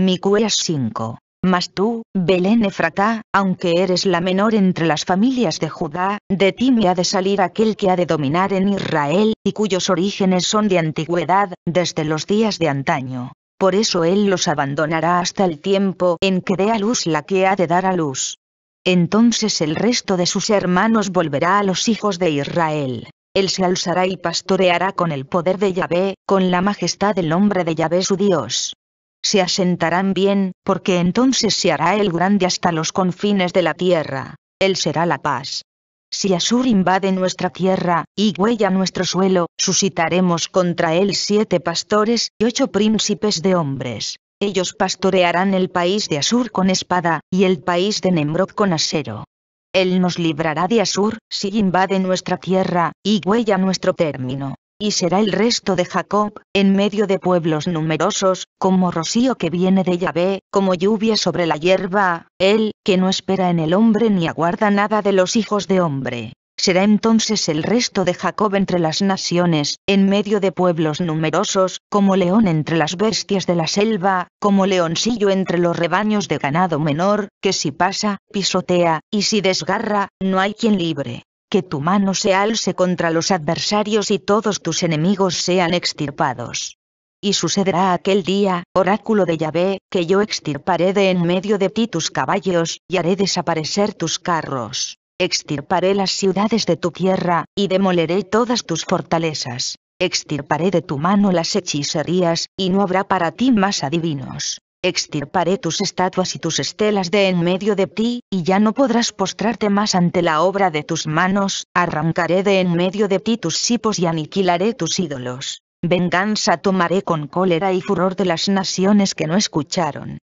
Micueas 5. Mas tú, Belén Efratá, aunque eres la menor entre las familias de Judá, de ti me ha de salir aquel que ha de dominar en Israel, y cuyos orígenes son de antigüedad, desde los días de antaño. Por eso él los abandonará hasta el tiempo en que dé a luz la que ha de dar a luz. Entonces el resto de sus hermanos volverá a los hijos de Israel. Él se alzará y pastoreará con el poder de Yahvé, con la majestad del nombre de Yahvé su Dios se asentarán bien, porque entonces se hará el grande hasta los confines de la tierra. Él será la paz. Si Asur invade nuestra tierra, y huella nuestro suelo, suscitaremos contra él siete pastores y ocho príncipes de hombres. Ellos pastorearán el país de Asur con espada, y el país de Nemrod con acero. Él nos librará de Asur, si invade nuestra tierra, y huella nuestro término y será el resto de Jacob, en medio de pueblos numerosos, como rocío que viene de Yahvé, como lluvia sobre la hierba, él, que no espera en el hombre ni aguarda nada de los hijos de hombre. Será entonces el resto de Jacob entre las naciones, en medio de pueblos numerosos, como león entre las bestias de la selva, como leoncillo entre los rebaños de ganado menor, que si pasa, pisotea, y si desgarra, no hay quien libre que tu mano se alce contra los adversarios y todos tus enemigos sean extirpados. Y sucederá aquel día, oráculo de Yahvé, que yo extirparé de en medio de ti tus caballos, y haré desaparecer tus carros. Extirparé las ciudades de tu tierra, y demoleré todas tus fortalezas. Extirparé de tu mano las hechicerías, y no habrá para ti más adivinos extirparé tus estatuas y tus estelas de en medio de ti, y ya no podrás postrarte más ante la obra de tus manos, arrancaré de en medio de ti tus sipos y aniquilaré tus ídolos. Venganza tomaré con cólera y furor de las naciones que no escucharon,